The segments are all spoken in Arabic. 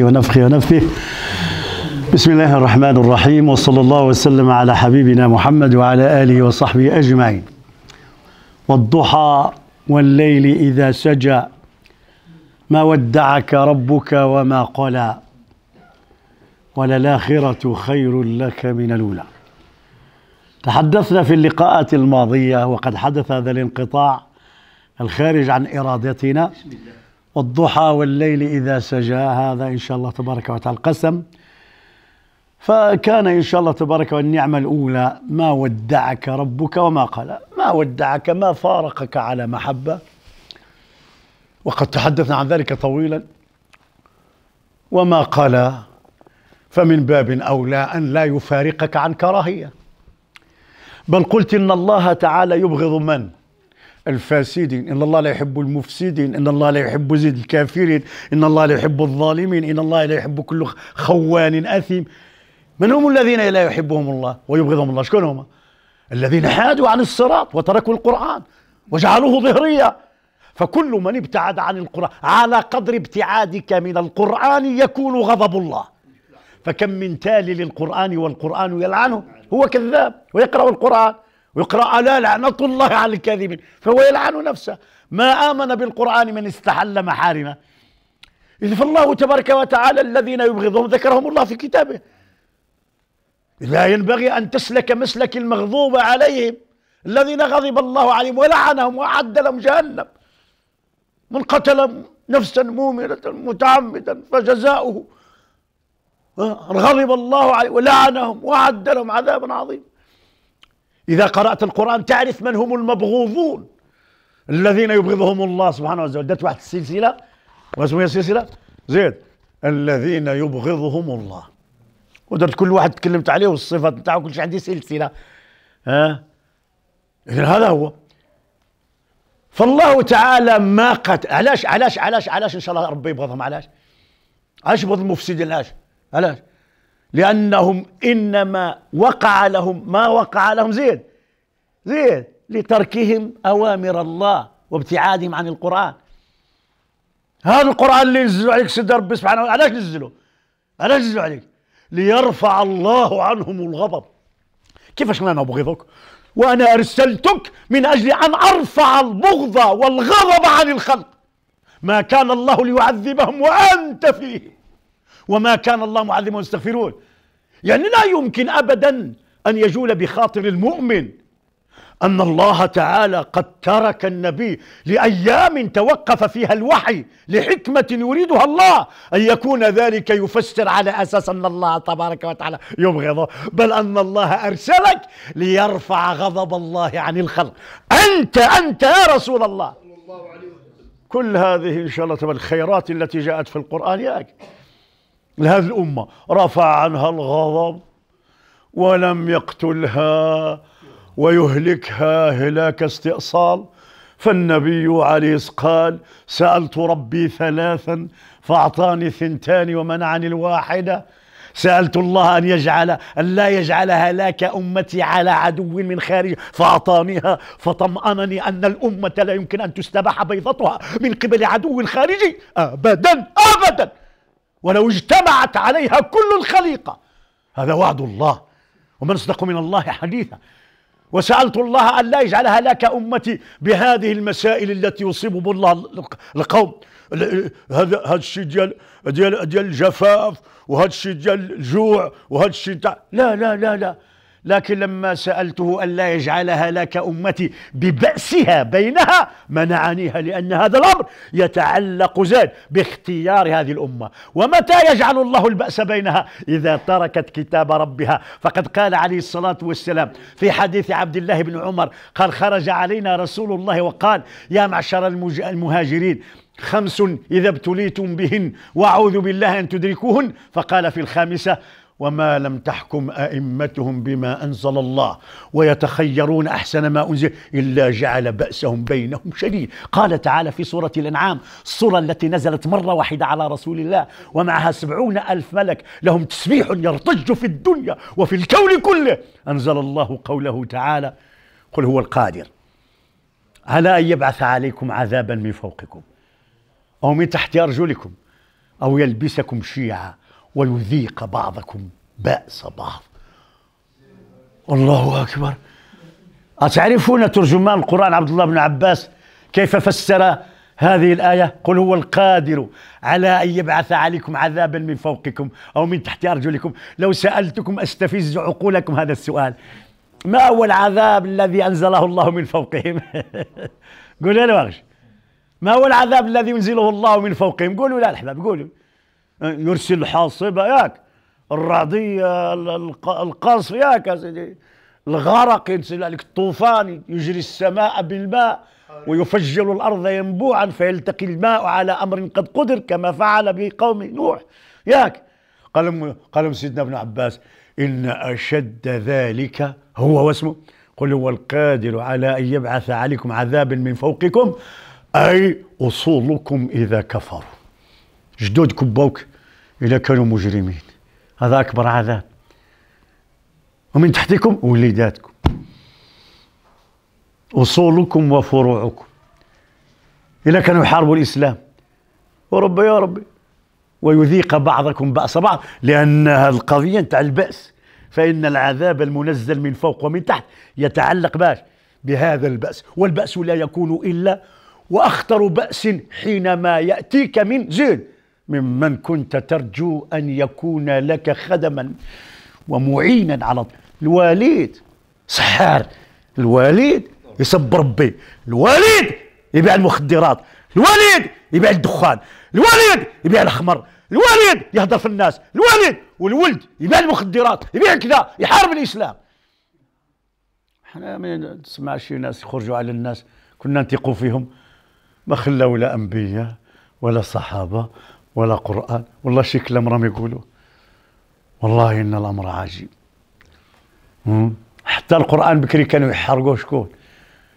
ونفخي ونفخي بسم الله الرحمن الرحيم وصلى الله وسلم على حبيبنا محمد وعلى آله وصحبه أجمعين والضحى والليل إذا سجى ما ودعك ربك وما قلى وللآخرة خير لك من الأولى تحدثنا في اللقاءات الماضية وقد حدث هذا الانقطاع الخارج عن إرادتنا بسم الله والضحى والليل إذا سجى هذا إن شاء الله تبارك وتعالى قسم فكان إن شاء الله تبارك والنعمة الأولى ما ودعك ربك وما قال ما ودعك ما فارقك على محبة وقد تحدثنا عن ذلك طويلا وما قال فمن باب أولى أن لا يفارقك عن كراهية بل قلت إن الله تعالى يبغض من؟ الفاسدين إن الله لا يحب المفسدين إن الله لا يحب زيد الكافرين إن الله لا يحب الظالمين إن الله لا يحب كل خوان أثيم من هم الذين لا يحبهم الله ويبغضهم الله شكون هم الذين حادوا عن الصراط وتركوا القرآن وجعلوه ظهرية فكل من ابتعد عن القرآن على قدر ابتعادك من القرآن يكون غضب الله فكم من تالي للقرآن والقرآن يلعنه هو كذاب ويقرأ القرآن ويقرأ لا لعنة الله على الكاذبين فهو يلعن نفسه ما آمن بالقرآن من استحل محارمه إذ فالله تبارك وتعالى الذين يبغضهم ذكرهم الله في كتابه لا ينبغي أن تسلك مسلك المغضوب عليهم الذين غضب الله عليهم ولعنهم وأعد لهم جهنم من قتل نفسا مؤمنة متعمدا فجزاؤه غضب الله عليه ولعنهم وأعد لهم عذابا عظيما إذا قرأت القرآن تعرف من هم المبغوضون الذين يبغضهم الله سبحانه وتعالى دات واحد السلسلة واسمها السلسلة زيد الذين يبغضهم الله ودرت كل واحد تكلمت عليه والصفات نتاعو كل شيء عندي سلسلة ها إذا هذا هو فالله تعالى ما قد علاش علاش علاش علاش إن شاء الله ربي يبغضهم علاش علاش يبغض المفسدين علاش علاش لأنهم إنما وقع لهم ما وقع لهم زين زين لتركهم أوامر الله وابتعادهم عن القرآن هذا القرآن اللي ينزلوا عليك سيد ربي سبحانه وتعالى علاش نزلوا؟ علاش نزلوا عليك؟ ليرفع الله عنهم الغضب كيفاش انا بغيظك وانا ارسلتك من اجل ان ارفع البغض والغضب عن الخلق ما كان الله ليعذبهم وانت فيهم وما كان الله معلمهم يستغفرون يعني لا يمكن أبدا أن يجول بخاطر المؤمن أن الله تعالى قد ترك النبي لأيام توقف فيها الوحي لحكمة يريدها الله أن يكون ذلك يفسر على أساس أن الله تبارك وتعالى يبغضه بل أن الله أرسلك ليرفع غضب الله عن الخلق أنت أنت يا رسول الله كل هذه إن شاء الله الخيرات التي جاءت في القرآن ياك لهذه الأمة رفع عنها الغضب ولم يقتلها ويهلكها هلاك استئصال فالنبي عليه الصلاة قال سألت ربي ثلاثا فأعطاني ثنتان ومنعني الواحدة سألت الله أن يجعل أن لا يجعل هلاك أمتي على عدو من خارج فأعطانيها فطمأنني أن الأمة لا يمكن أن تستباح بيضتها من قبل عدو خارجي أبدا أبدا ولو اجتمعت عليها كل الخليقة هذا وعد الله ومن صدق من الله حديثا وسألت الله أن لا يجعلها لك أمتي بهذه المسائل التي يصيب الله القوم هذا هذا الشيء ديال ديال ديال الجفاف وهذا الشيء ديال الجوع وهذا الشيء لا لا لا لا لكن لما سألته ألا يجعلها لك أمتي ببأسها بينها منعنيها لأن هذا الأمر يتعلق زاد باختيار هذه الأمة ومتى يجعل الله البأس بينها إذا تركت كتاب ربها فقد قال عليه الصلاة والسلام في حديث عبد الله بن عمر قال خرج علينا رسول الله وقال يا معشر المهاجرين خمس إذا ابتليتم بهن وأعوذ بالله أن تدركوهن فقال في الخامسة وما لم تحكم أئمتهم بما أنزل الله ويتخيرون أحسن ما أنزل إلا جعل بأسهم بينهم شديد قال تعالى في سورة الأنعام السورة التي نزلت مرة واحدة على رسول الله ومعها سبعون ألف ملك لهم تسبيح يرتج في الدنيا وفي الكون كله أنزل الله قوله تعالى قل هو القادر على أن يبعث عليكم عذابا من فوقكم أو من تحت أرجلكم أو يلبسكم شيعاً ويذيق بعضكم بأس بعض الله أكبر أتعرفون ترجمان القرآن عبد الله بن عباس كيف فسر هذه الآية قل هو القادر على أن يبعث عليكم عذابا من فوقكم أو من تحت أرجلكم لو سألتكم أستفز عقولكم هذا السؤال ما هو العذاب الذي أنزله الله من فوقهم قولوا له ما هو العذاب الذي ينزله الله من فوقهم قولوا لا الأحباب قولوا أه، يرسل الحاصبة ياك الرعدية القصف ياك يا سيدي الغرق يرسل عليك الطوفان يجري السماء بالماء ويفجر الأرض ينبوعا فيلتقي الماء على أمر قد قدر كما فعل بقوم نوح ياك قال قال سيدنا ابن عباس إن أشد ذلك هو واسمه قل هو القادر على أن يبعث عليكم عذابا من فوقكم أي أصولكم إذا كفروا جدود كبوك إذا كانوا مجرمين هذا أكبر عذاب ومن تحتكم وليداتكم أصولكم وفروعكم إذا كانوا يحاربوا الإسلام ورب يا ربي ويذيق بعضكم بأس بعض لأن القضية نتاع البأس فإن العذاب المنزل من فوق ومن تحت يتعلق باش بهذا البأس والبأس لا يكون إلا وأخطر بأس حينما يأتيك من زين ممن كنت ترجو أن يكون لك خدما ومعينا على الواليد سحار الواليد يسب ربي الواليد يبيع المخدرات الواليد يبيع الدخان الواليد يبيع الخمر الواليد يهضر في الناس الواليد والولد يبيع المخدرات يبيع كذا يحارب الاسلام حنا من نسمع شي ناس يخرجوا على الناس كنا نثقوا فيهم ما خلاو لا انبياء ولا صحابه ولا قرآن والله شكل الأمر ما يقولوا والله إن الأمر عجيب حتى القرآن بكري كانوا يحرقوه شكون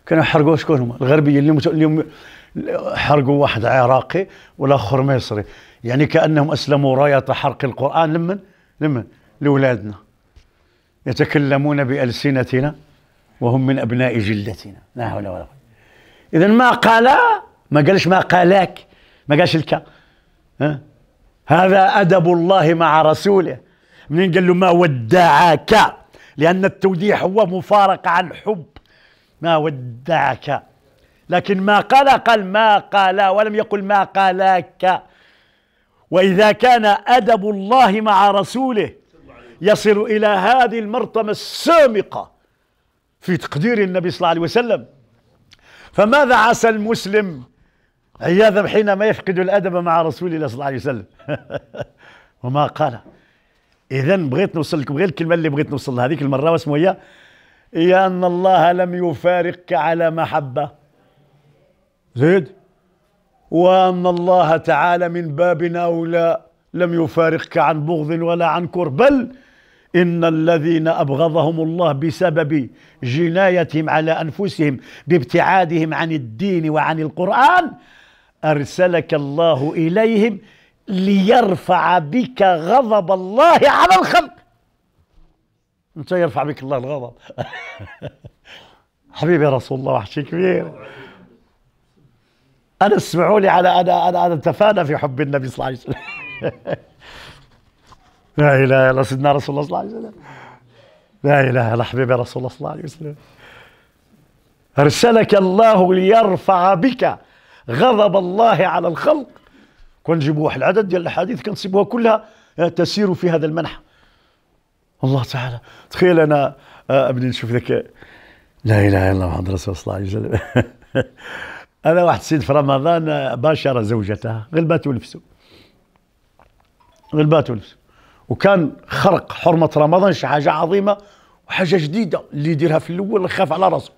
كانوا يحرقوه شكون هما الغربيين اليوم اليوم حرقوا واحد عراقي والاخر مصري يعني كانهم اسلموا رايه حرق القران لمن لمن لاولادنا يتكلمون بالسنتنا وهم من ابناء جلدتنا لا حول ولا قوه اذا ما قال ما قالش ما قالك ما قالش الكلام ها؟ هذا أدب الله مع رسوله منين قال له ما ودعك لأن التوديع هو مفارقة عن حب ما ودعك لكن ما قال قال ما قال ولم يقل ما قالك وإذا كان أدب الله مع رسوله يصل إلى هذه المرتبة السامقة في تقدير النبي صلى الله عليه وسلم فماذا عسى المسلم عياذا حينما يفقد الادب مع رسول الله صلى الله عليه وسلم وما قال اذا بغيت نوصل لكم غير الكلمه اللي بغيت نوصل لها هذيك المره واسمه هي هي ان الله لم يفارقك على محبه زيد وان الله تعالى من بابنا اولى لم يفارقك عن بغض ولا عن كره بل إن الذين أبغضهم الله بسبب جنايتهم على أنفسهم بابتعادهم عن الدين وعن القرآن أرسلك الله إليهم ليرفع بك غضب الله على الخلق انت يرفع بك الله الغضب حبيبي يا رسول الله وحشي كبير انا اسمعوا لي على انا انا انا اتفانى في حب النبي صلى الله عليه وسلم لا اله الا سيدنا رسول الله صلى الله عليه وسلم لا اله الا حبيبي رسول الله صلى الله عليه وسلم ارسلك الله ليرفع بك غضب الله على الخلق كون نجيبوا واحد العدد ديال الاحاديث كنصيبوها كلها آه، تسير في هذا المنح الله تعالى تخيل انا آه، ابني نشوف ذاك لا اله الا الله محمد رسول الله صلى الله عليه وسلم انا واحد السيد في رمضان آه، باشر زوجته غلبات ولبسه غلبات ولبسه وكان خرق حرمه رمضان شي حاجه عظيمه وحاجه جديده اللي يديرها في الاول خاف على راسه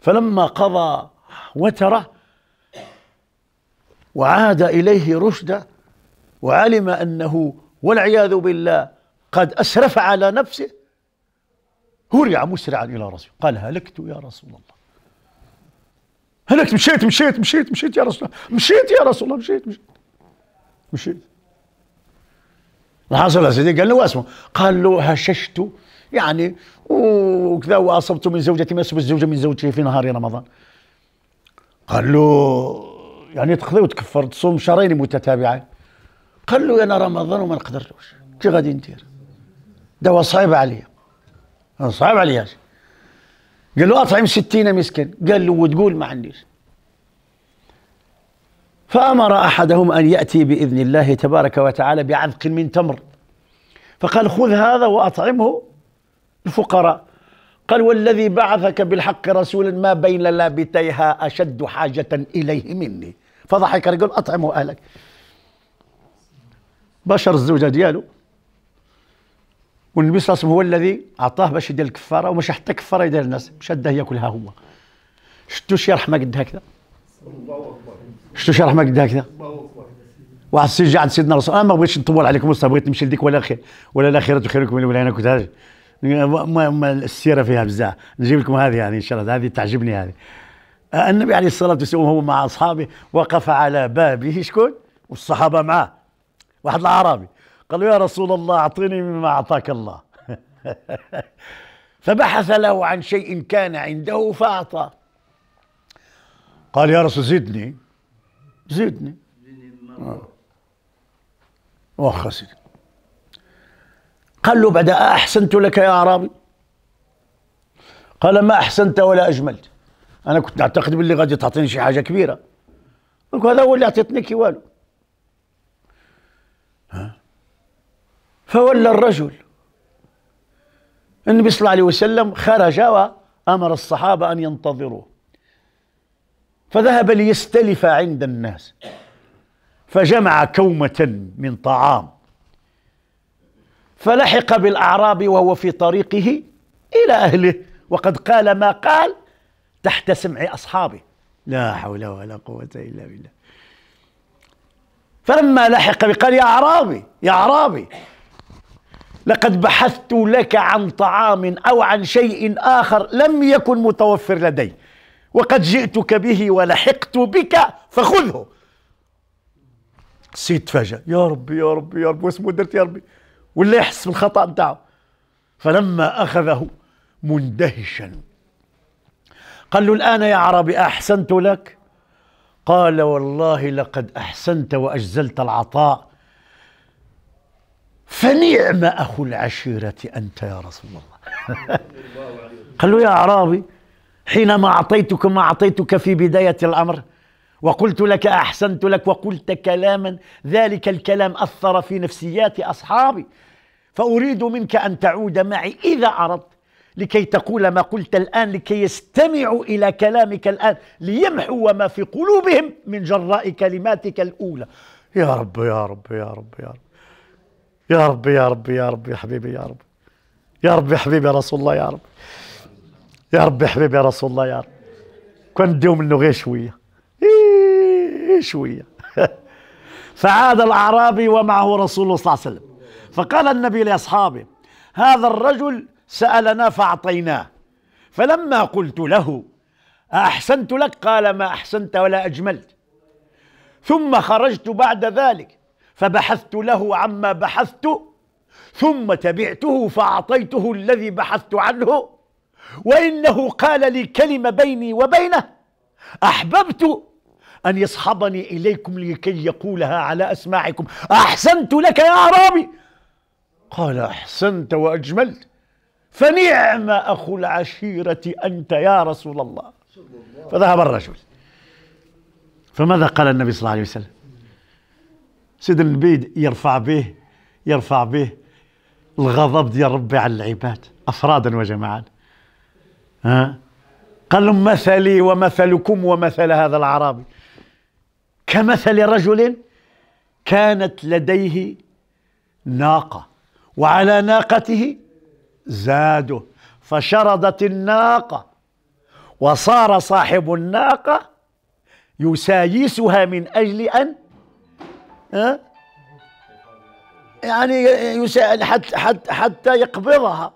فلما قضى وتره وعاد إليه رشدا وعلم أنه والعياذ بالله قد أسرف على نفسه هرع مسرعا إلى رسول قال هلكت يا رسول الله هلكت مشيت مشيت مشيت مشيت يا رسول الله مشيت يا رسول الله مشيت مشيت مشيت الحاصل يا سيدي قال له واسمه قال له هششت يعني وكذا واصبت من زوجتي ما اصبت الزوجه من زوجتي في نهار رمضان قال له يعني تقضي وتكفر تصوم شهرين متتابعين قال له انا رمضان وما نقدرلوش كي غادي ندير دواء صعيب عليا صعيب عليا قال له اطعم ستين مسكين قال له وتقول ما عنديش فامر احدهم ان ياتي باذن الله تبارك وتعالى بعذق من تمر فقال خذ هذا واطعمه الفقراء قال والذي بعثك بالحق رسولا ما بين لابتيها اشد حاجه اليه مني فضحك رجل أطعموا أهلك بشر الزوجة ديالو والنبي صلى الله عليه وسلم هو الذي أعطاه باش يدير الكفارة ومش حتى كفارة يدير الناس شده ياكلها هو شتو شي رحمة قد هكذا شتو شي رحمة قد هكذا واحد السيد جا عند سيدنا الرسول انا ما بغيتش نطول عليكم بصح بغيت نمشي لديك ولا خير ولا لا خير خيركم ولا انا كنت السيره فيها بزاف نجيب لكم هذه يعني ان شاء الله هذه تعجبني هذه النبي عليه الصلاة والسلام وهو مع أصحابه وقف على بابه شكون والصحابة معاه واحد الأعرابي قال له يا رسول الله أعطيني مما أعطاك الله فبحث له عن شيء كان عنده فأعطاه قال يا رسول زدني زدني واخا آه. سيدي قال له بعد أحسنت لك يا أعرابي قال ما أحسنت ولا أجملت انا كنت اعتقد باللي غادي تعطيني شي حاجه كبيره قلت هذا هو اللي عطيتني كي والو ها فولى الرجل النبي صلى الله عليه وسلم خرج وامر الصحابه ان ينتظروه فذهب ليستلف عند الناس فجمع كومه من طعام فلحق بالاعراب وهو في طريقه الى اهله وقد قال ما قال تحت سمع أصحابه لا حول ولا قوة إلا بالله فلما لحق بي قال يا أعرابي يا أعرابي لقد بحثت لك عن طعام أو عن شيء آخر لم يكن متوفر لدي وقد جئتك به ولحقت بك فخذه السيد تفاجأ يا ربي يا ربي يا ربي واسمه درت يا ربي ولا يحس بالخطأ بتاعه فلما أخذه مندهشا قال له الآن يا عربي أحسنت لك قال والله لقد أحسنت وأجزلت العطاء فنعم أخو العشيرة أنت يا رسول الله قال له يا أعرابي حينما أعطيتك ما أعطيتك في بداية الأمر وقلت لك أحسنت لك وقلت كلاما ذلك الكلام أثر في نفسيات أصحابي فأريد منك أن تعود معي إذا أردت لكي تقول ما قلت الآن لكي يستمعوا إلى كلامك الآن ليمحوا ما في قلوبهم من جراء كلماتك الأولى يا رب يا رب يا رب يا رب يا رب يا رب يا رب يا حبيبي يا رب يا رب يا حبيبي يا رسول الله يا رب يا رب يا حبيبي يا رسول الله يا رب كان ديوم منه غير شوية إيه شوية فعاد الأعرابي ومعه رسول الله صلى الله عليه وسلم فقال النبي لأصحابه هذا الرجل سألنا فأعطيناه فلما قلت له أحسنت لك قال ما أحسنت ولا أجملت ثم خرجت بعد ذلك فبحثت له عما بحثت ثم تبعته فأعطيته الذي بحثت عنه وإنه قال لي كلمة بيني وبينه أحببت أن يصحبني إليكم لكي يقولها على أسماعكم أحسنت لك يا أعرابي قال أحسنت وأجملت فنعم أخو العشيرة أنت يا رسول الله فذهب الرجل فماذا قال النبي صلى الله عليه وسلم سيد البيد يرفع به يرفع به الغضب ديال ربي على العباد أفرادا وجماعات ها قال لهم مثلي ومثلكم ومثل هذا الأعرابي كمثل رجل كانت لديه ناقة وعلى ناقته زاده فشردت الناقة وصار صاحب الناقة يسايسها من أجل أن ها يعني يسأل حتى, حتى, حتى يقبضها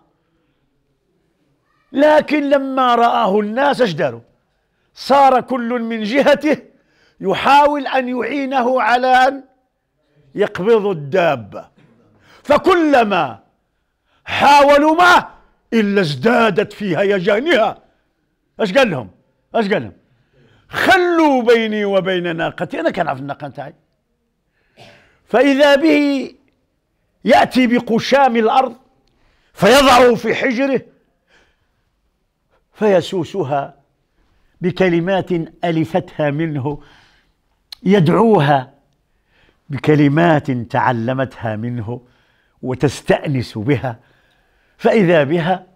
لكن لما رآه الناس اشدروا صار كل من جهته يحاول أن يعينه على أن يقبض الدابة فكلما حاولوا ما إلا ازدادت في هيجانها اش قال لهم اش قال لهم خلوا بيني وبين ناقتي أنا كنعرف الناقة نتاعي فإذا به يأتي بقشام الأرض فيضعه في حجره فيسوسها بكلمات ألفتها منه يدعوها بكلمات تعلمتها منه وتستأنس بها فإذا بها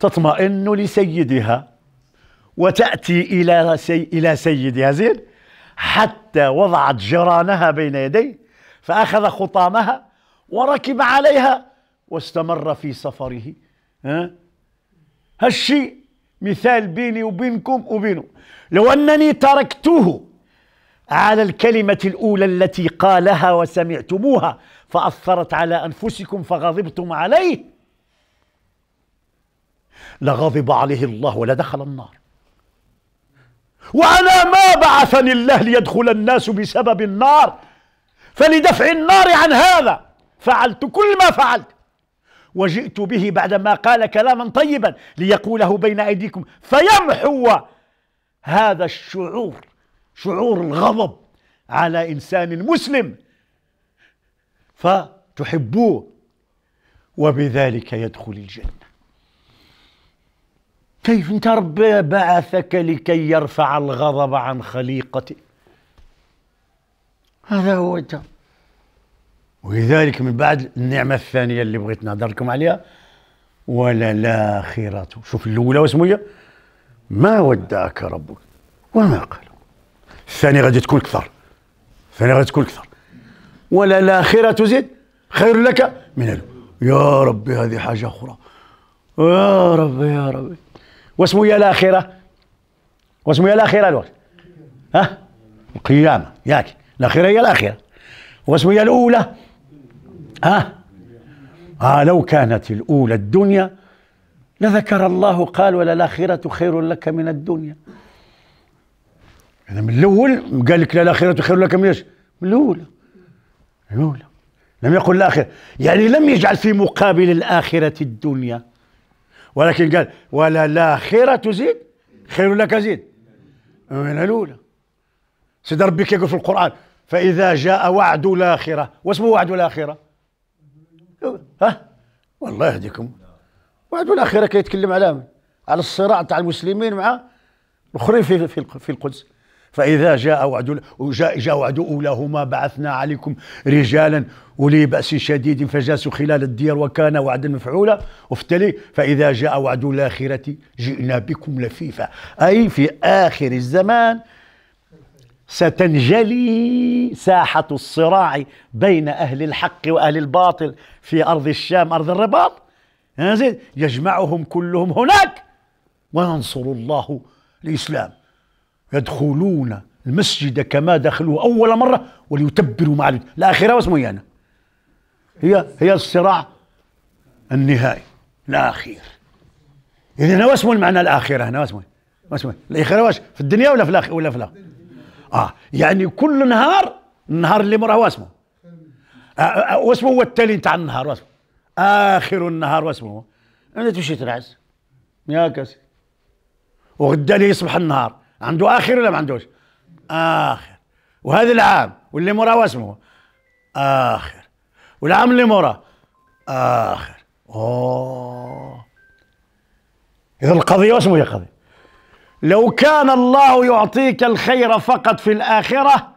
تطمئن لسيدها وتأتي إلى سي إلى سيدها زين حتى وضعت جرانها بين يديه فأخذ خطامها وركب عليها واستمر في سفره ها هالشيء مثال بيني وبينكم وبينه لو أنني تركته على الكلمة الأولى التي قالها وسمعتموها فأثرت على أنفسكم فغضبتم عليه لغضب عليه الله ولدخل النار وأنا ما بعثني الله ليدخل الناس بسبب النار فلدفع النار عن هذا فعلت كل ما فعلت وجئت به بعدما قال كلاما طيبا ليقوله بين أيديكم فيمحو هذا الشعور شعور الغضب على إنسان مسلم فتحبوه وبذلك يدخل الجنة كيف انت ربي بعثك لكي يرفع الغضب عن خليقته هذا هو انت ولذلك من بعد النعمة الثانية اللي بغيت نهضر لكم عليها ولا الآخرة شوف الأولى واسمو هي ما ودعك ربك وما قال الثانية غادي تكون أكثر الثانية غادي تكون أكثر ولا الآخرة زيد خير لك من الأولى يا ربي هذه حاجة أخرى يا ربي يا ربي واسمه يا الآخرة واسمه يا الآخرة الوقت ها القيامة ياك الآخرة هي الآخرة واسمه يا الأولى ها آه لو كانت الأولى الدنيا لذكر الله قال ولا الآخرة خير لك من الدنيا هذا يعني من الأول قال لك لا الآخرة خير لك من ايش؟ من الأولى الأولى لم يقل الآخرة يعني لم يجعل في مقابل الآخرة الدنيا ولكن قال ولا الآخرة تزيد خير لك زيد من الأولى سيد ربي كيقول في القرآن فإذا جاء وعد الآخرة واسمه وعد الآخرة ها والله يهديكم وعد الآخرة كيتكلم على على الصراع تاع المسلمين مع الآخرين في في القدس فإذا جاء وعد وجاء جاء وعد أولاهما بعثنا عليكم رجالا أولي بأس شديد فجاسوا خلال الديار وكان وعدا مفعولا وفتلي فإذا جاء وعد الآخرة جئنا بكم لفيفا أي في آخر الزمان ستنجلي ساحة الصراع بين أهل الحق وأهل الباطل في أرض الشام أرض الرباط يجمعهم كلهم هناك وينصر الله الإسلام يدخلون المسجد كما دخلوا أول مرة وليتبروا مع الآخرة واسمه يانا إيه هي هي الصراع النهائي الأخير إذا هنا واسمه المعنى الآخرة هنا واسمه إيه؟ واسمه الآخرة إيه؟ واش في الدنيا ولا في الآخرة ولا في الآخرة آه يعني كل نهار النهار اللي مراه واسمه آه آه, آه، واسمه هو التالي تاع النهار واسمه آخر النهار واسمه أنت تمشي ترعس يا وغدا لي يصبح النهار عنده اخر ولا ما عندوش اخر وهذا العام واللي مورا واسمه اخر والعام اللي مورا اخر اوه اذا القضيه واسمه هي قضيه لو كان الله يعطيك الخير فقط في الاخره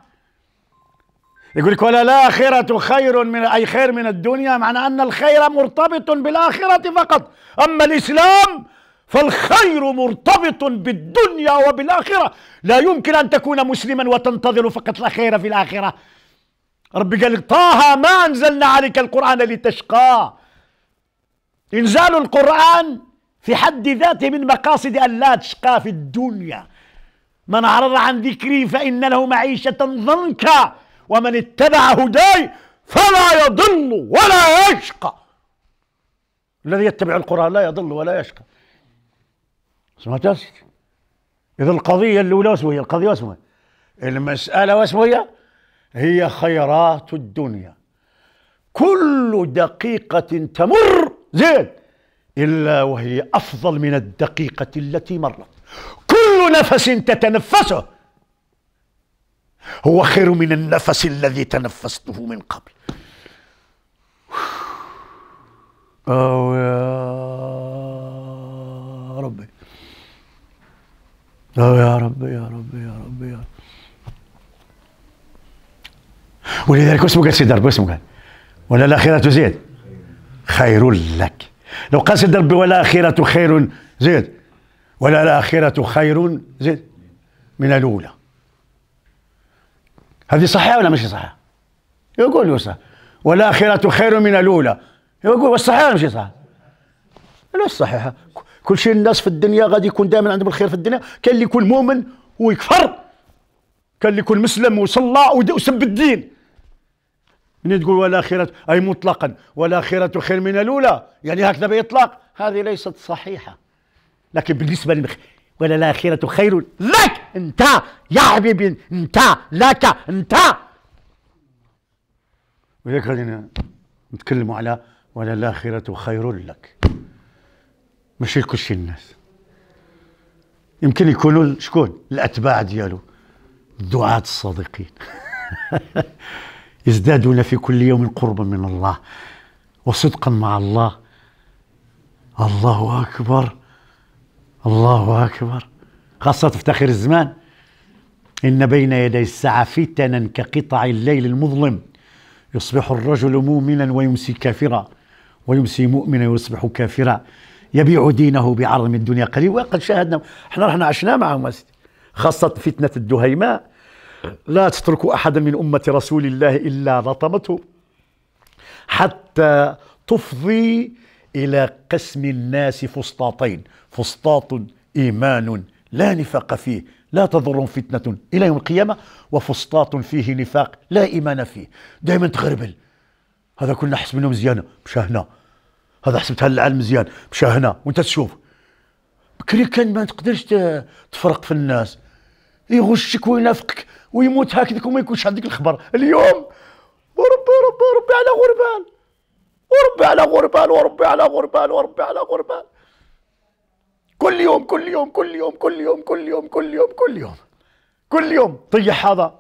يقول لك ولا الآخرة خير من أي خير من الدنيا معنى أن الخير مرتبط بالآخرة فقط أما الإسلام فالخير مرتبط بالدنيا وبالآخرة لا يمكن أن تكون مسلما وتنتظر فقط الخير في الآخرة رب قال طه ما أنزلنا عليك القرآن لتشقى إنزال القرآن في حد ذاته من مقاصد أن لا تشقى في الدنيا من أعرض عن ذكري فإن له معيشة ضنكا ومن اتبع هداي فلا يضل ولا يشقى الذي يتبع القرآن لا يضل ولا يشقى اسمها تاسك إذا القضية الأولى وسوية القضية وسوية المسألة واسمها هي خيرات الدنيا كل دقيقة تمر زين إلا وهي أفضل من الدقيقة التي مرت كل نفس تتنفسه هو خير من النفس الذي تنفسته من قبل أو يا يا رب يا رب يا رب يا رب ولذلك اسمه قال سيدي ربي اسمه قال ولا الآخرة زيد خير لك لو قال سيدي ربي ولا آخرة خير زيد ولا الآخرة خير زيد من الأولى هذه صحيحة ولا مش صحيحة يقول يوسف والآخرة خير من الأولى يقول والصحيحة مش صحيحة لا صحيحة كل شيء الناس في الدنيا غادي يكون دائما عندهم الخير في الدنيا كاين اللي يكون مؤمن ويكفر كاين اللي يكون مسلم وصلى وسب الدين من تقول ولا خيرة أي مطلقا خيرة خير من الأولى يعني هكذا بإطلاق هذه ليست صحيحة لكن بالنسبة للمخ ولا الآخرة خير لك أنت يا حبيبي أنت لك أنت وياك غادي نتكلموا على ولا الآخرة خير لك ماشي كلشي الناس يمكن يكونوا شكون الاتباع ديالو الدعاة الصادقين يزدادون في كل يوم قربا من الله وصدقا مع الله الله اكبر الله اكبر خاصه في تاخير الزمان ان بين يدي الساعه فتنا كقطع الليل المظلم يصبح الرجل مؤمنا ويمسي كافرا ويمسي مؤمنا ويصبح كافرا يبيع دينه بعرض من الدنيا قليل وقد شاهدنا احنا رحنا عشنا معهم خاصة فتنة الدهيماء لا تترك أحدا من أمة رسول الله إلا رطمته حتى تفضي إلى قسم الناس فسطاطين فسطاط إيمان لا نفاق فيه لا تضر فتنة إلى يوم القيامة وفسطاط فيه نفاق لا إيمان فيه دائما تغربل هذا كنا حسب منهم زيانة مشاهنا هذا حسبتها للعالم مزيان مشى هنا وانت تشوف بكري كان ما تقدرش تفرق في الناس يغشك وينافقك ويموت هكذاك وما يكونش عندك الخبر اليوم وربي ربي ربي على غربال وربي على غربال وربي على غربال وربي على غربال كل يوم كل يوم كل يوم كل يوم كل يوم كل يوم كل يوم كل يوم طيح هذا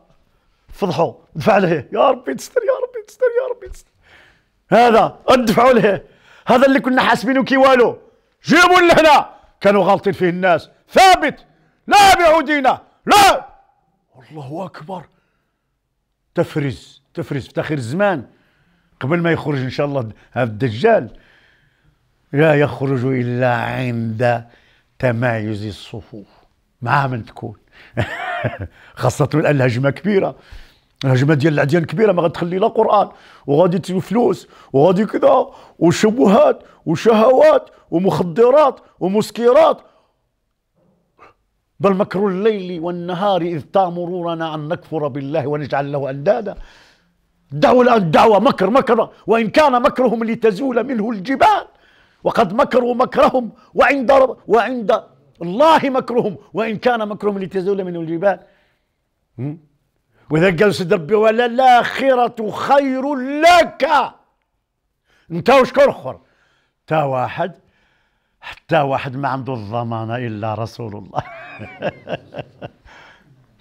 فضحوا دفع له يا ربي تستر يا ربي تستر يا ربي تستر هذا ادفعوا له هذا اللي كنا حاسبينه كي والو جيبوا لهنا كانوا غالطين فيه الناس ثابت لا بعودينا لا الله اكبر تفرز تفرز في تاخير الزمان قبل ما يخرج ان شاء الله هذا الدجال لا يخرج الا عند تمايز الصفوف مع من تكون خاصة الآن الهجمة كبيرة الهجمه ديال العديان كبيره ما غتخلي لا قران وغادي فلوس وغادي كذا وشبهات وشهوات ومخدرات ومسكرات بل مكر الليل والنهار اذ تامروننا ان نكفر بالله ونجعل له اندادا الدعوه الان الدعوه مكر مكر وان كان مكرهم لتزول منه الجبال وقد مكروا مكرهم وعند وعند الله مكرهم وان كان مكرهم لتزول منه الجبال واذا جلسة ربي ولا الآخرة خير لك انت وشكون اخر تا واحد حتى واحد ما عنده الضمانة إلا رسول الله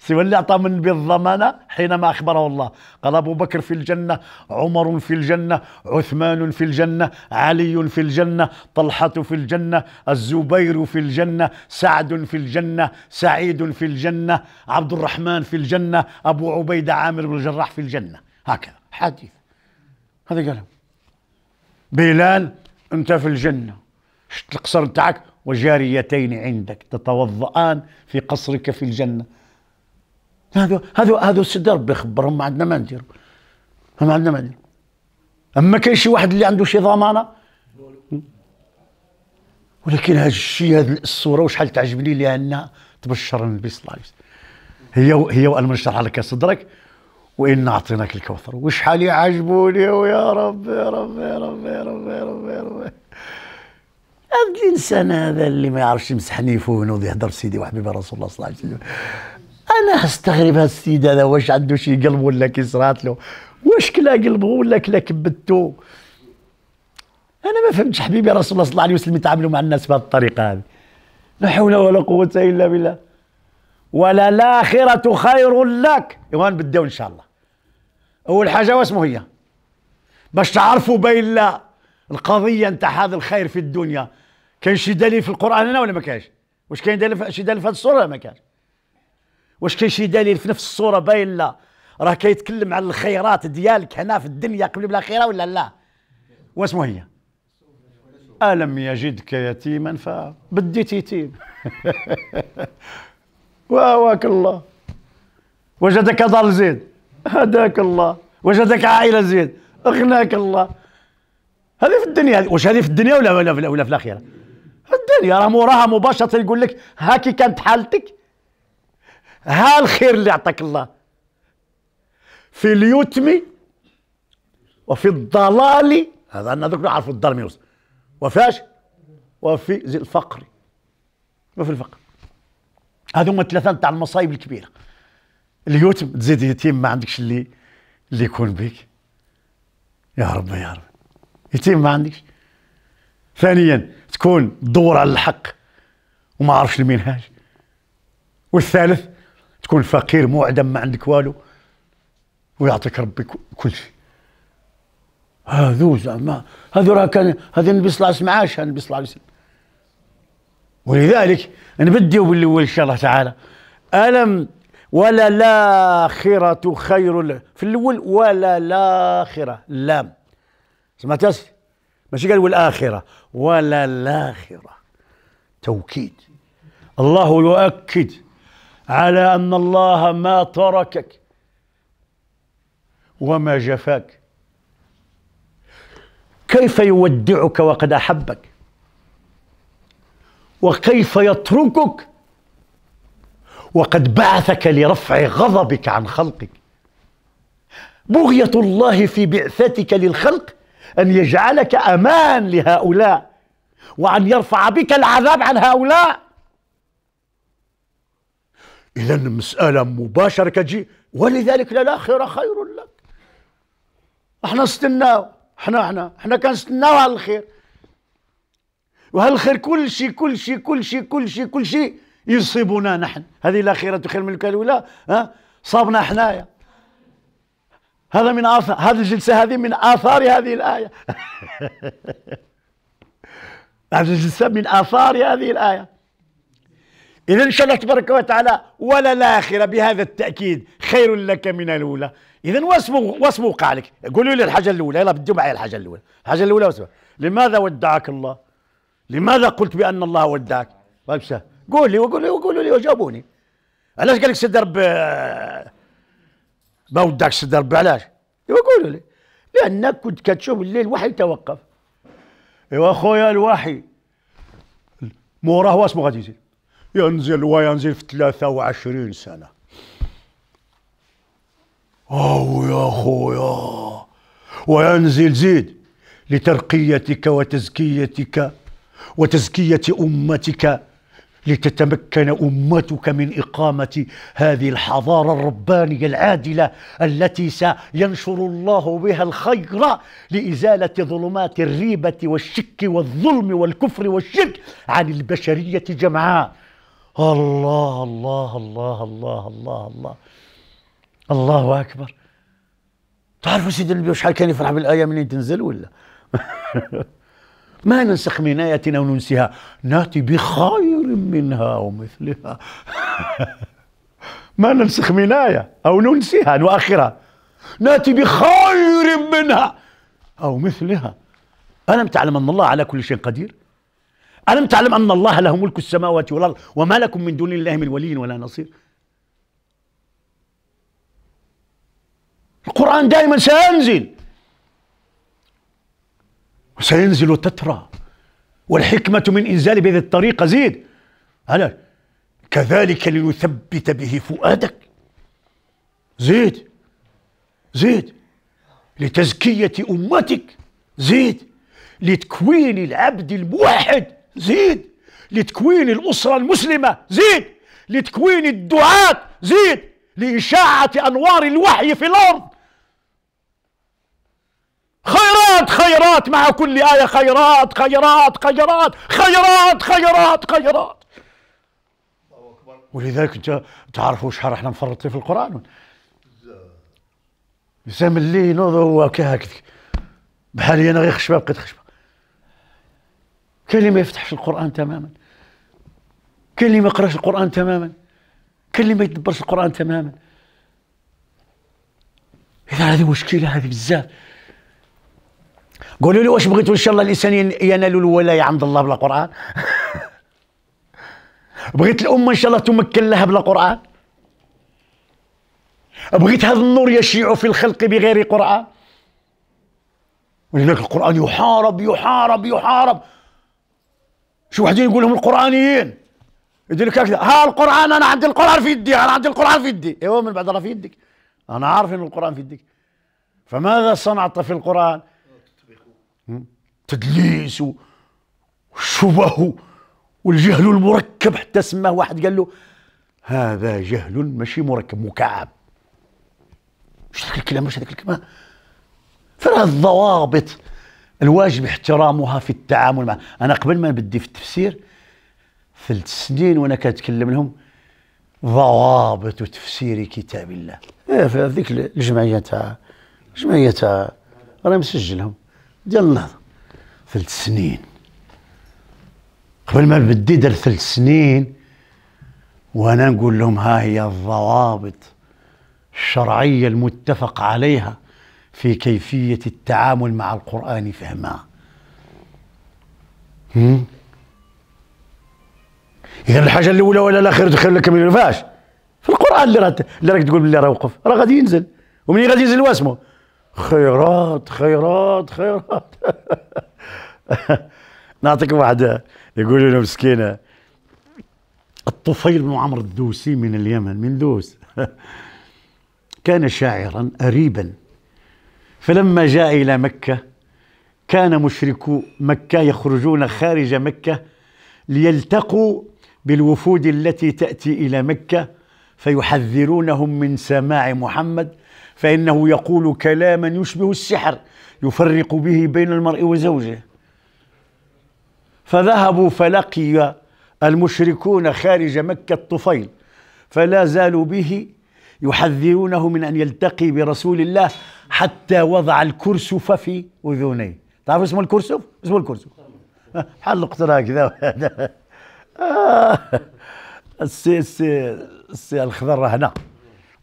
سوى اللي أعطى من بالضمانة حينما أخبره الله قال أبو بكر في الجنة عمر في الجنة عثمان في الجنة علي في الجنة طلحة في الجنة الزبير في الجنة سعد في الجنة سعيد في الجنة عبد الرحمن في الجنة أبو عبيدة عامر بن الجراح في الجنة هكذا حديث هذا قاله بلال أنت في الجنة شفت القصر تاعك وجاريتين عندك تتوضأان في قصرك في الجنة هذو هذو هذو السد ربي يخبرهم ما عندنا ما ندير ما عندنا ما ندير اما كاين شي واحد اللي عنده شي ضمانه ولكن هاد الشيء هاد الصوره وشحال تعجبني لانها تبشر النبي صلى الله عليه وسلم هي هي وان من لك صدرك وان اعطيناك الكوثر وشحال يعجبوني ويا ربي يا ربي يا ربي يا ربي يا ربي, يا ربي. هذا الانسان هذا اللي ما يعرفش يمسح نيفونه ويهضر سيدي وحبيبي رسول الله صلى الله عليه وسلم انا استغرب السيد هذا واش عنده شي قلب ولا كي صرات له واش كلا قلبه ولا كلا كبدته انا ما فهمتش حبيبي رسول الله صلى الله عليه وسلم يتعاملوا مع الناس بهذه الطريقه هذه لا حول ولا قوه الا بالله ولا الاخره خير لك ايوا نبداو ان شاء الله اول حاجه واسمه هي باش تعرفوا بين لا القضيه نتاع هذا الخير في الدنيا كاين شي دليل في القران هنا ولا ما كاينش واش كاين دليل شي دليل في هذه الصوره ولا ما كاينش واش كاين شي دليل في نفس الصوره باين لا راه كيتكلم على الخيرات ديالك هنا في الدنيا قبل بالاخره ولا لا واسمو هي الم يجدك يتيما فبديت يتيم واواك الله وجدك دار زيد هداك الله وجدك عائله زيد اغناك الله هذه في الدنيا واش هذه في الدنيا ولا ولا في, ولا في الاخره الدنيا راه موراها مباشره يقول لك هاكي كانت حالتك ها الخير اللي أعطاك الله في اليتم وفي الضلال هذا أنا دوك نعرف الضلال يوصل وفاش وفي الفقر وفي الفقر هذو هما الثلاثه تاع المصايب الكبيرة اليتم تزيد يتيم ما عندكش اللي اللي يكون بك يا ربي يا ربي يتيم ما عندكش ثانيا تكون تدور على الحق وما عرفش المنهاج والثالث تكون فقير معدم ما عندك والو ويعطيك ربي كل شيء هذو زعما هذو راه كان هذا النبي صلى الله عليه وسلم عاش النبي صلى الله عليه وسلم ولذلك نبداو بالاول ان شاء الله تعالى الم ولا لاخرة خير في الاول ولا لاخرة اللام سمعت ماشي قال والاخره ولا لاخرة توكيد الله يؤكد على أن الله ما تركك وما جفاك كيف يودعك وقد أحبك وكيف يتركك وقد بعثك لرفع غضبك عن خلقك بغية الله في بعثتك للخلق أن يجعلك أمان لهؤلاء وأن يرفع بك العذاب عن هؤلاء اذا المساله مباشره كتجي ولذلك للآخرة خير لك احنا استناو احنا احنا احنا كنستناو على الخير وهالخير الخير كل شيء كل شيء كل شيء كل شيء كل شيء يصيبنا نحن هذه الاخره خير من الاولى ها صابنا حنايا هذا من اثار هذه الجلسه هذه من اثار هذه الايه هذه الجلسه من اثار هذه الايه إذا إن شاء الله تبارك وتعالى ولا الآخرة بهذا التأكيد خير لك من الأولى إذا واسمه واسمه وقع لك قولوا لي الحاجة الأولى يلا بدي معي الحاجة الأولى الحاجة الأولى واسمه لماذا ودعك الله لماذا قلت بأن الله ودعك قول لي وقول لي وقولوا لي وجاوبوني علاش قال لك سد رب آه، ما ودعك سد رب علاش ايوا قولوا لي لأنك كنت كتشوف الليل الوحي توقف ايوا خويا الوحي موراه واسمه غادي يزيد ينزل وينزل في 23 سنة أو يا أخويا وينزل زيد لترقيتك وتزكيتك وتزكية أمتك لتتمكن أمتك من إقامة هذه الحضارة الربانية العادلة التي سينشر الله بها الخير لإزالة ظلمات الريبة والشك والظلم والكفر والشرك عن البشرية جمعاء الله الله الله الله الله الله الله اكبر تعرفوا سيدي النبي شحال كان يفرح بالايه منين تنزل ولا ما ننسخ من اياتنا أو ننسها ناتي بخير منها ومثلها ما ننسخ من آية أو ننسها نؤخرها ناتي بخير منها أو مثلها ألم تعلم أن الله على كل شيء قدير ألم تعلم أن الله له ملك السماوات والأرض وما لكم من دون الله من ولي ولا نصير القرآن دائما سينزل وسينزل تترى والحكمة من إنزال بهذه الطريقة زيد على كذلك ليثبت به فؤادك زيد زيد لتزكية أمتك زيد لتكوين العبد الموحد زيد لتكوين الأسرة المسلمة زيد لتكوين الدعاة زيد لإشاعة أنوار الوحي في الأرض خيرات خيرات مع كل آية خيرات خيرات خيرات خيرات خيرات خيرات ولذلك انت تعرفوا شحال احنا مفرطين في القران الزمن اللي نوض هو كهكذا بحالي انا غير خشبه بقيت خشبه اللي ما يفتحش القرآن تماما اللي ما يقراش القرآن تماما اللي ما يدبرش القرآن تماما إذا هذه مشكلة هذه بزاف قولوا لي واش بغيتوا إن شاء الله الإنسان ينال الولاية عند الله بلا قرآن بغيت الأمة إن شاء الله تمكن لها بلا قرآن بغيت هذا النور يشيع في الخلق بغير قرآن ولذلك القرآن يحارب يحارب يحارب شو واحد يقول لهم القرانيين يدير لك هكذا ها القران انا عندي القران في يدي انا عندي القران في يدي ايوه من بعد راه في يدك انا عارف ان القران في يدك فماذا صنعت في القران؟ تدليس وشبه والجهل المركب حتى سماه واحد قال له هذا جهل ماشي مركب مكعب مش هذاك الكلام مش هذاك الكلام فلا الضوابط الواجب احترامها في التعامل مع انا قبل ما نبدي في التفسير ثلاث سنين وانا كنتكلم لهم ضوابط تفسير كتاب الله إيه في هذيك الجمعيه تاع الجمعيه تاع راه مسجلهم ديال النهضه ثلاث سنين قبل ما نبدي دار ثلاث سنين وانا نقول لهم ها هي الضوابط الشرعيه المتفق عليها في كيفية التعامل مع القرآن فهما غير الحاجة الأولى ولا الأخيرة خير لك من الفاش في القرآن اللي راك اللي راك تقول باللي راه وقف راه غادي ينزل ومن غادي ينزل واسمه خيرات خيرات خيرات نعطيك واحدة يقولوا له مسكينة الطفيل بن عمرو الدوسي من اليمن من دوس كان شاعرا أريبا فلما جاء إلى مكة كان مشركو مكة يخرجون خارج مكة ليلتقوا بالوفود التي تأتي إلى مكة فيحذرونهم من سماع محمد فإنه يقول كلاما يشبه السحر يفرق به بين المرء وزوجه فذهبوا فلقي المشركون خارج مكة الطفيل فلا زالوا به يحذرونه من أن يلتقي برسول الله حتى وضع الكرسف في أذنيه تعرف اسمه الكرسف؟ اسمه الكرسف حل اقتراح كذا السي السي السي الخضر هنا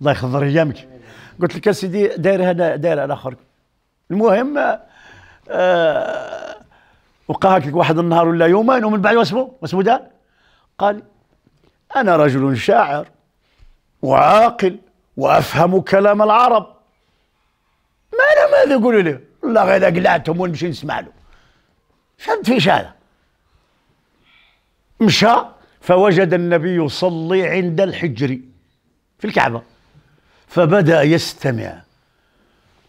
الله يخضر ايامك قلت لك سيدي داير هنا داير على اخر المهم آه وقع هكاك واحد النهار ولا يومين ومن بعد واسمو واسمو دا قال انا رجل شاعر وعاقل وافهم كلام العرب انا ماذا يقولوا له والله غير قلعتهم ونمشي نسمع له فهمت فيش هذا مشى فوجد النبي يصلي عند الحجر في الكعبه فبدا يستمع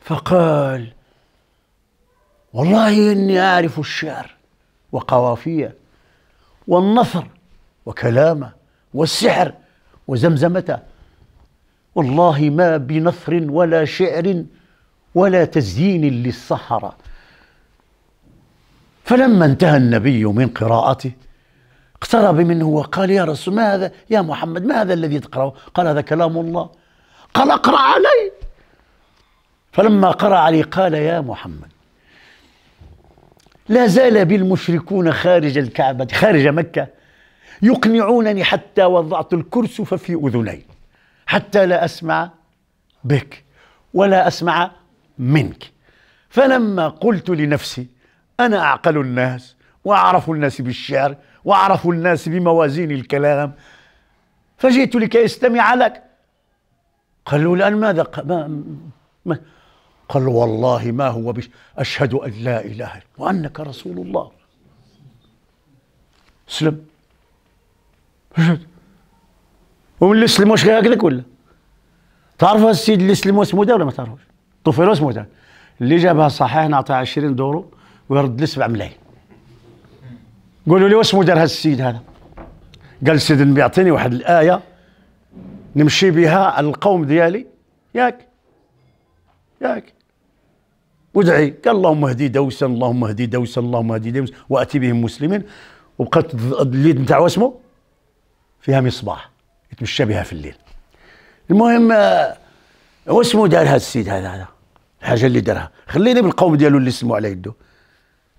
فقال والله اني اعرف الشعر وقوافيه والنثر وكلامه والسحر وزمزمته والله ما بنثر ولا شعر ولا تزيين للسحرة فلما انتهى النبي من قراءته اقترب منه وقال يا رسول ما هذا يا محمد ما هذا الذي تقرأه قال هذا كلام الله قال اقرأ علي فلما قرأ علي قال يا محمد لا زال بالمشركون خارج الكعبة خارج مكة يقنعونني حتى وضعت الكرسف في أذني حتى لا أسمع بك ولا أسمع منك فلما قلت لنفسي أنا أعقل الناس وأعرف الناس بالشعر وأعرف الناس بموازين الكلام فجئت لكي أستمع لك قالوا الآن ماذا ق... ما... ما... قال والله ما هو بش... أشهد أن لا إله إلا وأنك رسول الله اسلم ومن اللي سلم واش هكذا ولا تعرف السيد اللي سلم واسمه ده ولا ما تعرفوش طفيله اسمه ده اللي جابها صحيح نعطيه 20 دورو ويرد لي 7 ملايين قولوا لي واش دار هذا السيد هذا قال السيد عطيني واحد الايه نمشي بها على القوم ديالي ياك ياك ودعي قال اللهم اهدي دوسا اللهم اهدي دوسا اللهم اهدي دوسا واتي بهم مسلمين وبقات اليد نتاع اسمه فيها مصباح يتمشى بها في الليل المهم آه، واسمه دار هذا السيد هذا هذا الحاجه اللي دارها خليني بالقوم ديالو اللي سموا على يده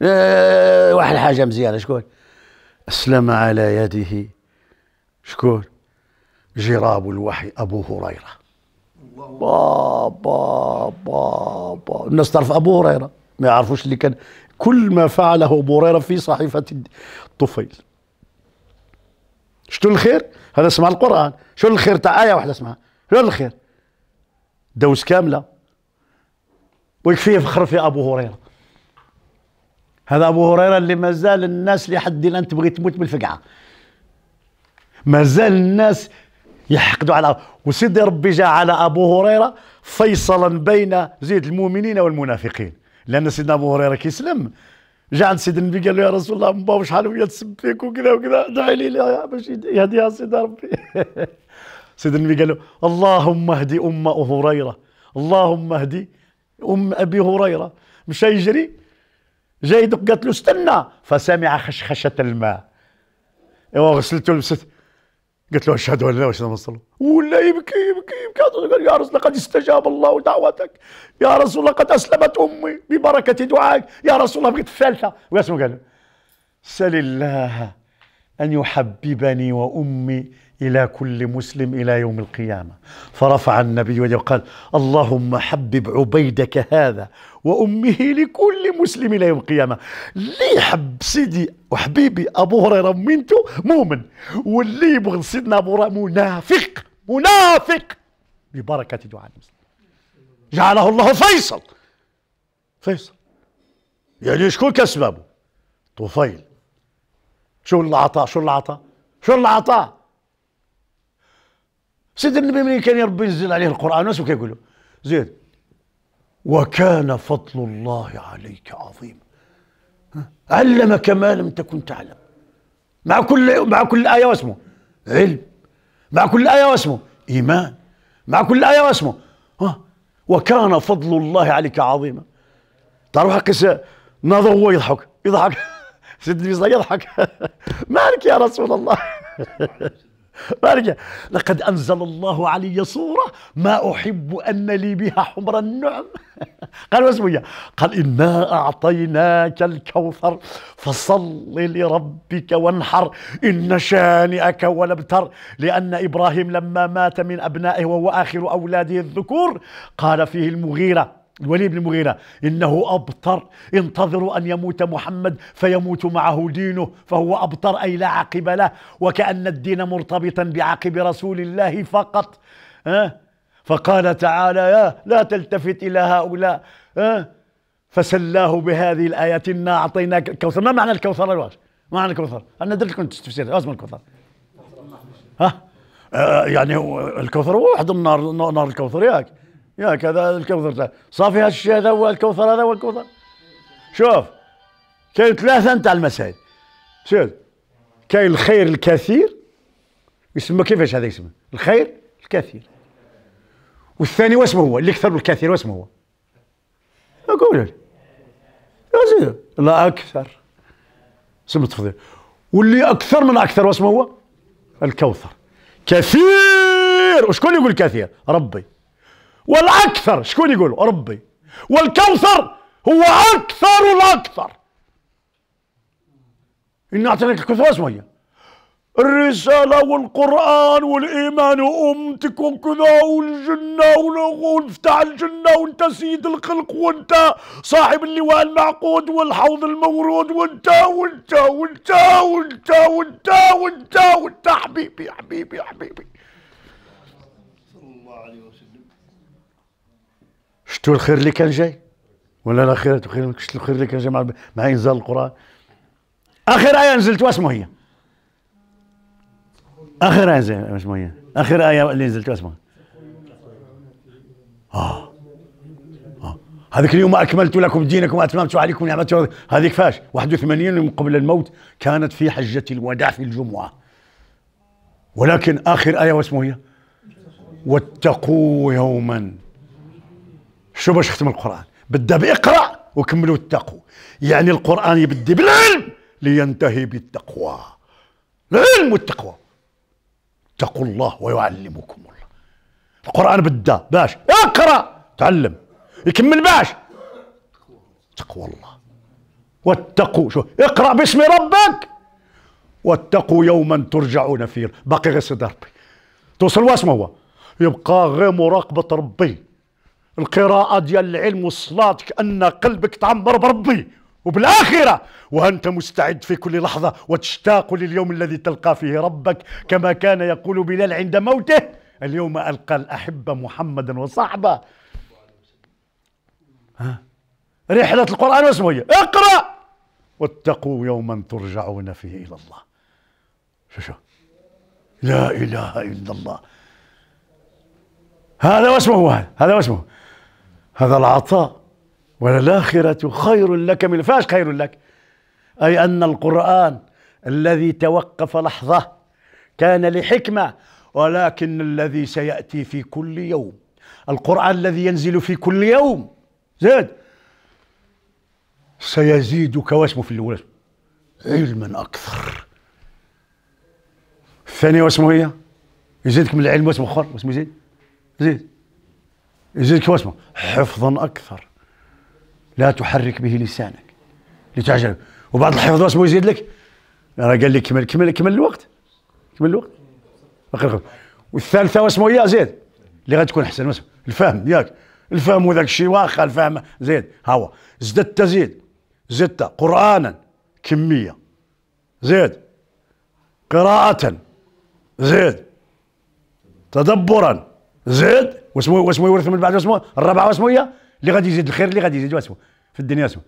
آه واحد الحاجه مزيانه شكون اسلم على يده شكون جراب الوحي ابو هريره با با با با الناس تعرف ابو هريره ما يعرفوش اللي كان كل ما فعله ابو هريره في صحيفه الطفيل شتو الخير هذا اسمع القران شو الخير تاع ايه واحده اسمها شو الخير دوس كامله ويكفي يفخر في ابو هريره هذا ابو هريره اللي مازال الناس لحد الان تبغي تموت بالفقعه مازال الناس يحقدوا على وسيدي ربي جعل ابو هريره فيصلا بين زيد المؤمنين والمنافقين لان سيدنا ابو هريره كيسلم جاء عند سيدنا النبي قال له يا رسول الله مبا شحال وهي تسب فيك وكذا وكذا دعي لي باش يهديها سيدنا ربي سيدنا النبي قال له اللهم اهدي ام هريره اللهم اهدي أم أبي هريرة مش يجري جاي دوك قالت له استنى فسمع خشخشة الماء ايوا غسلته لبست قلت له اشهد ان لا اله الا الله ولا يبكي يبكي يبكي قال يا رسول لقد استجاب الله دعوتك يا رسول الله قد اسلمت امي ببركه دعائك يا رسول الله بقيت الثالثه واسمه قال سل الله ان يحببني وامي إلى كل مسلم إلى يوم القيامة فرفع النبي وجهه وقال اللهم حبب عبيدك هذا وأمه لكل مسلم إلى يوم القيامة اللي حب سيدي وحبيبي أبو هريرة منته مؤمن واللي يبغى سيدنا أبو هريرة منافق منافق ببركة دعاء المسلم جعله الله فيصل فيصل يعني شكون كسبابه طفيل شو اللي عطاه شو اللي عطاه شو اللي عطاه سيدنا النبي ملي كان ربي ينزل عليه القران واش كيقول له زيد وكان فضل الله عليك عظيما علمك ما لم تكن تعلم مع كل مع كل ايه واسمه علم مع كل ايه واسمه ايمان مع كل ايه واسمه ها وكان فضل الله عليك عظيما تعرف حق نظر هو يضحك يضحك سيدنا يضحك مالك يا رسول الله برجع لقد أنزل الله علي صورة ما أحب أن لي بها حمر النعم قال واسمه قال إنا أعطيناك الكوثر فصل لربك وانحر إن شانئك ولبتر لأن إبراهيم لما مات من أبنائه وهو آخر أولاده الذكور قال فيه المغيرة الولي بن المغيرة إنه أبطر انتظروا أن يموت محمد فيموت معه دينه فهو أبطر أي لا عقب له وكأن الدين مرتبطا بعقب رسول الله فقط أه؟ فقال تعالى يا لا تلتفت إلى هؤلاء أه؟ فسلاه بهذه الآية إنا أعطيناك الكوثر ما معنى الكوثر الواش ما معنى الكوثر أنا درت كنت تفسير اسم الكوثر ها أه يعني الكوثر هو واحد النار نار الكوثر ياك يا كذا الكوثر صافي هالشيء هذا والكوثر هذا والكوثر شوف كاين ثلاثة نتاع المسائل شوف كاين الخير الكثير يسمى كيفاش هذا يسمى الخير الكثير والثاني واسمه هو اللي اكثر بالكثير واسمه هو اقول لك يا زيد لا اكثر اسم التفضيل واللي اكثر من اكثر واسمه هو الكوثر كثير وشكون يقول كثير ربي والاكثر شكون يقولوا ربي والكوثر هو اكثر الاكثر ان اعطيناك الكثره شويه الرسالة والقرآن والإيمان وأمتك وكذا والجنة ونفتح الجنة وأنت سيد الخلق وأنت صاحب اللواء المعقود والحوض المورود وأنت وأنت وأنت وأنت وأنت وأنت, وأنت حبيبي حبيبي حبيبي شفتوا الخير اللي كان جاي ولا لا خير خير شفتوا الخير اللي كان جاي مع, مع انزال القران اخر ايه نزلت واسمه هي اخر ايه اسمه هي اخر ايه اللي نزلت واسمه اه اه هذيك اليوم اكملت لكم دينكم واتممت عليكم نعمتي هذيك فاش 81 يوم قبل الموت كانت في حجه الوداع في الجمعه ولكن اخر ايه واسمه هي واتقوا يوما شو باش ختم القران بدا باقرا وكملوا التقوى يعني القران يبدي بالعلم لينتهي بالتقوى العلم والتقوى اتقوا الله ويعلمكم الله القران بدا باش اقرا تعلم يكمل باش تقوى الله واتقوا شو اقرا باسم ربك واتقوا يوما ترجعون فيه باقي غير سيدي ربي توصل واسمه هو يبقى غير مراقبه ربي القراءة ديال العلم والصلاة كأن قلبك تعمر بربي وبالآخرة وأنت مستعد في كل لحظة وتشتاق لليوم الذي تلقى فيه ربك كما كان يقول بلال عند موته اليوم ألقى الأحبة محمدا وصحبه ها رحلة القرآن واسمه هي إيه؟ اقرأ واتقوا يوما ترجعون فيه إلى الله شو شو لا إله إلا الله هذا واسمه هذا هذا واسمه هذا العطاء وللآخرة خير لك من فاش خير لك أي أن القرآن الذي توقف لحظة كان لحكمة ولكن الذي سيأتي في كل يوم القرآن الذي ينزل في كل يوم زاد سيزيدك واسمه في الأول علما أكثر الثانية واسمه هي يزيدك من العلم واسمه آخر واسمه يزيد زيد يزيدك وسمه حفظا اكثر لا تحرك به لسانك لتعجل وبعد الحفظ واسمه يزيد لك قال لي كمل كمل كمل الوقت كمل الوقت والثالثه واسمه يا زيد اللي غتكون احسن واسمه الفهم ياك الفهم وذاك الشيء واخا الفهم زيد ها هو زدت زيد زدت قرانا كميه زيد قراءه زيد تدبرا زيد واسمو واسمو يورث من بعد واسمو الرابعه واسمه اللي غادي يزيد الخير اللي غادي يزيد واسمو في الدنيا اسمه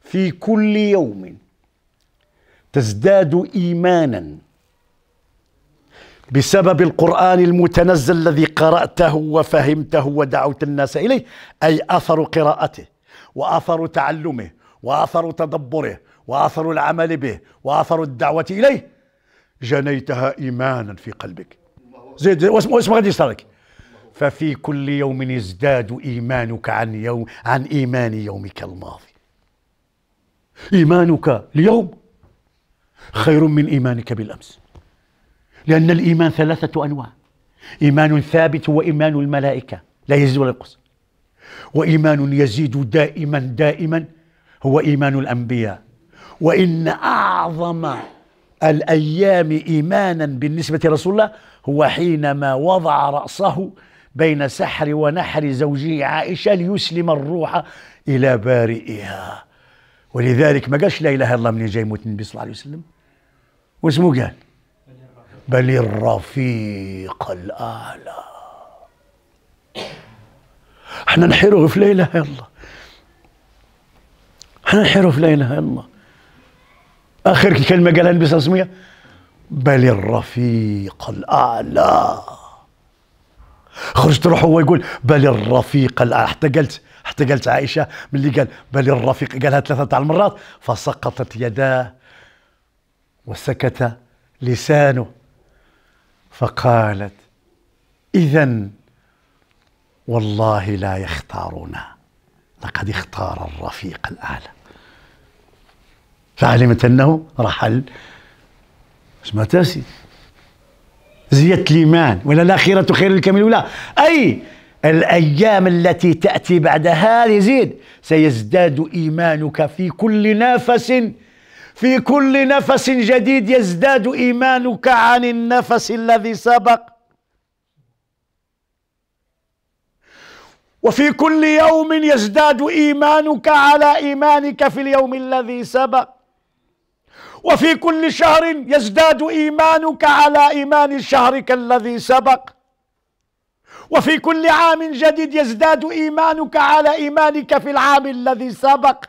في كل يوم تزداد ايمانا بسبب القران المتنزل الذي قراته وفهمته ودعوت الناس اليه اي اثر قراءته واثر تعلمه واثر تدبره واثر العمل به واثر الدعوه اليه جنيتها ايمانا في قلبك زيد واسم غادي يصير لك ففي كل يوم يزداد إيمانك عن يوم عن إيمان يومك الماضي إيمانك اليوم خير من إيمانك بالأمس لأن الإيمان ثلاثة أنواع إيمان ثابت هو إيمان الملائكة لا يزيد ولا ينقص وإيمان يزيد دائما دائما هو إيمان الأنبياء وإن أعظم الأيام إيمانا بالنسبة لرسول الله هو حينما وضع رأسه بين سحر ونحر زوجه عائشة ليسلم الروح إلى بارئها ولذلك ما قالش لا إله إلا الله من جاي موت النبي صلى الله عليه وسلم واسمه قال بل الرفيق الأعلى احنا نحيره في لا إله إلا الله احنا نحيره في لا إله إلا الله آخر كلمة قالها النبي صلى الله عليه وسلم بل الرفيق الأعلى خرجت روح هو يقول بالي الرفيق الان حتى قلت حتى قالت عائشه ملي قال بالي الرفيق قالها ثلاثه تاع المرات فسقطت يداه وسكت لسانه فقالت اذا والله لا يختارنا لقد اختار الرفيق الاعلى فعلمت انه رحل سمعت سيدي زيادة الإيمان ولا الآخرة خير الكامل ولا أي الأيام التي تأتي بعد هذه زيد سيزداد إيمانك في كل نفس في كل نفس جديد يزداد إيمانك عن النفس الذي سبق وفي كل يوم يزداد إيمانك على إيمانك في اليوم الذي سبق وفي كل شهر يزداد إيمانك على إيمان شهرك الذي سبق وفي كل عام جديد يزداد إيمانك على إيمانك في العام الذي سبق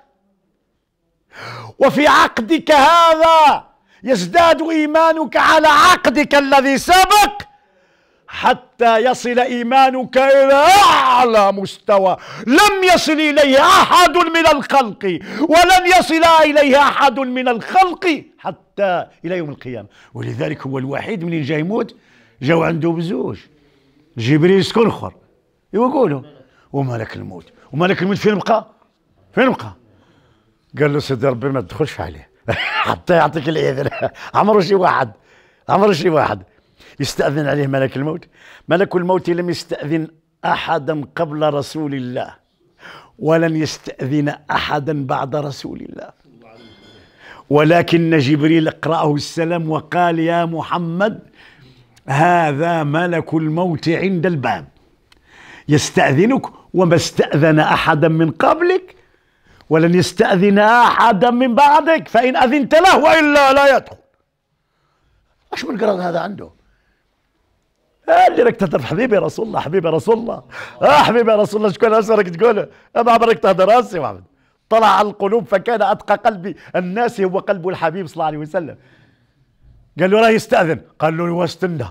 وفي عقدك هذا يزداد إيمانك على عقدك الذي سبق حتى يصل إيمانك إلى أعلى مستوى لم يصل إليه أحد من الخلق ولن يصل إليه أحد من الخلق حتى إلى يوم القيامة ولذلك هو الوحيد من جاي يموت جاو عنده بزوج جبريل سكون اخر يقولوا وملك الموت وملك الموت فين بقى فين بقى قال له سيدي ربي ما تدخلش عليه حتى يعطيك الاذن عمره شي واحد عمره شي واحد يستأذن عليه ملك الموت ملك الموت لم يستأذن أحدا قبل رسول الله ولن يستأذن أحدا بعد رسول الله ولكن جبريل أقرأه السلام وقال يا محمد هذا ملك الموت عند الباب يستأذنك وما استأذن أحدا من قبلك ولن يستأذن أحدا من بعدك فإن أذنت له وإلا لا يدخل ايش بالقرض هذا عنده قال لي راك تهضر حبيبي رسول الله حبيبي رسول الله اه حبيبي رسول الله شكون هسه راك تقوله ما عمرك تهضر راسي محمد طلع على القلوب فكان اتقى قلبي الناس هو قلب الحبيب صلى الله عليه وسلم قال له راه يستاذن قال له واستنى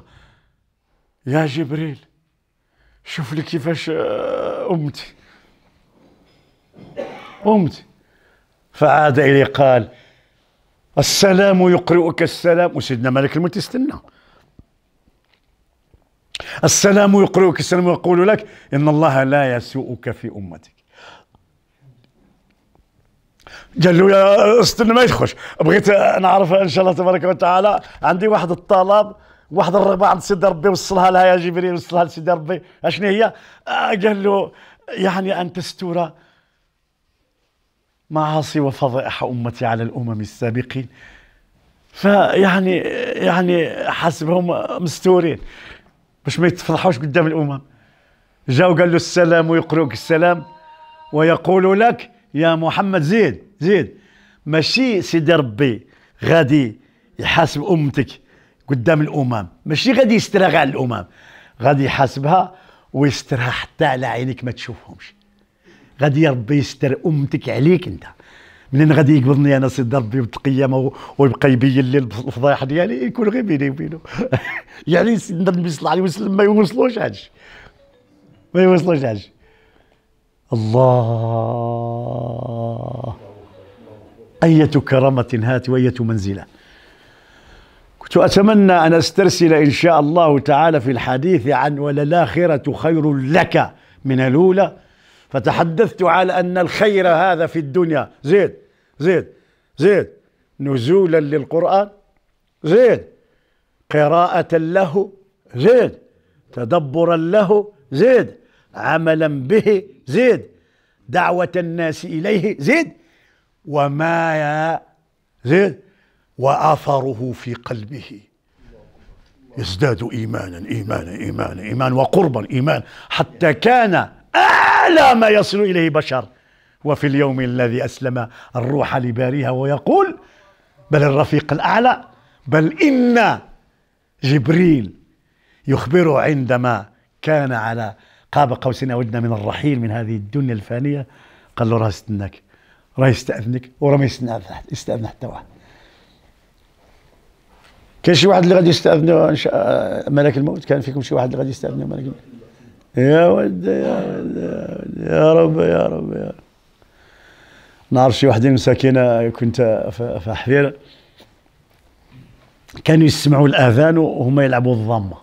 يا جبريل شوف لي كيفاش آه، امتي امتي فعاد الي قال السلام يقرئك السلام وسيدنا ملك الموت يستنى السلام يقرئك السلام يقول لك إن الله لا يسوءك في أمتك قال له يا استنى ما يدخلش بغيت نعرف ان شاء الله تبارك وتعالى عندي واحد الطلب واحد الرغبه عند سيدي ربي وصلها لها يا جبريل وصلها لسيدي ربي اشنو هي؟ قال له يعني ان تستور معاصي وفضائح امتي على الامم السابقين فيعني يعني حسبهم مستورين باش ما يتفضحوش قدام الامم جاو قال له السلام ويقروك السلام ويقول لك يا محمد زيد زيد ماشي سيدي ربي غادي يحاسب امتك قدام الامم ماشي غادي يسترها على الامم غادي يحاسبها ويسترها حتى على عينك ما تشوفهمش غادي ربي يستر امتك عليك انت منين غادي يقبضني انا سيدي ربي وتقيم ويبقى يبين لي الفضايح ديالي يكون إيه، غير بيني وبينه يعني سيدنا النبي صلى الله عليه وسلم ما يوصلوش هادشي ما يوصلوش هادشي الله أية كرامة هات وأية منزلة كنت أتمنى أن أسترسل إن شاء الله تعالى في الحديث عن وللآخرة خير لك من الأولى فتحدثت على أن الخير هذا في الدنيا زيد زيد زيد نزولا للقرآن زيد قراءة له زيد تدبرا له زيد عملا به زيد دعوة الناس إليه زيد وما زيد وأثره في قلبه يزداد إيمانا إيمانا إيمانا إيمان وقربا إيمان حتى كان أعلى ما يصل إليه بشر وفي اليوم الذي أسلم الروح لباريها ويقول بل الرفيق الأعلى بل إن جبريل يخبره عندما كان على قاب قوسين أودنا من الرحيل من هذه الدنيا الفانية قال له راه استناك راه يستأذنك وراه ما يستأذن حتى واحد كان شي واحد اللي غادي يستأذن ملك الموت كان فيكم شي واحد اللي غادي يستأذن ملك الموت يا ولدي يا ولدي يا رب يا رب يا ربي نعرف شي واحد مساكين كنت في حفير كانوا يسمعوا الاذان وهم يلعبوا الضامه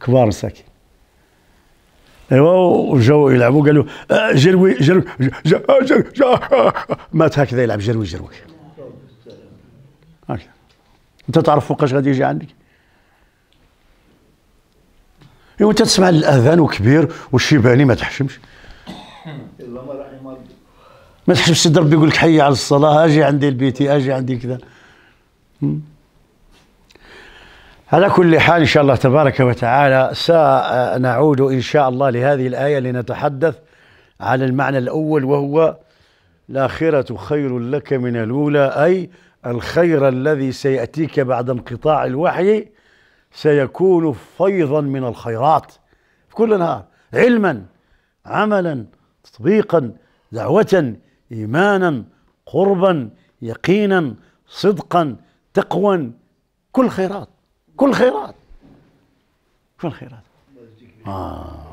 كبار مساكين ايوا وجاو يلعبوا قالوا آه، جروي جروي آه، آه، مات هكذا يلعب جروي جروي هكذا انت تعرف فوقاش غادي يجي عندك ايوا تسمع الاذان وكبير والشيباني ما تحشمش ما تحشمش سيدي ربي يقول لك حي على الصلاه اجي عندي لبيتي اجي عندي كذا على كل حال ان شاء الله تبارك وتعالى سنعود ان شاء الله لهذه الايه لنتحدث على المعنى الاول وهو الاخره خير لك من الاولى اي الخير الذي سياتيك بعد انقطاع الوحي سيكون فيضا من الخيرات في كل نهار علما عملا تطبيقا دعوة إيمانا قربا يقينا صدقا تقوى كل خيرات كل خيرات كل خيرات آه